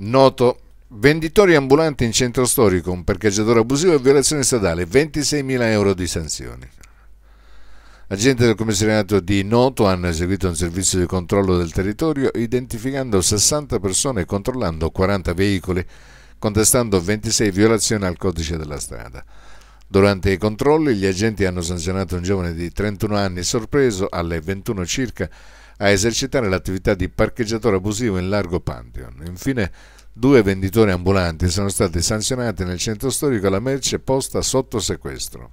noto venditori ambulanti in centro storico, un parcheggiatore abusivo e violazione stradale, 26.000 euro di sanzioni. Agente del commissariato di Noto hanno eseguito un servizio di controllo del territorio identificando 60 persone e controllando 40 veicoli, contestando 26 violazioni al codice della strada. Durante i controlli gli agenti hanno sanzionato un giovane di 31 anni sorpreso alle 21 circa a esercitare l'attività di parcheggiatore abusivo in largo Pantheon. Infine due venditori ambulanti sono stati sanzionati nel centro storico la merce posta sotto sequestro.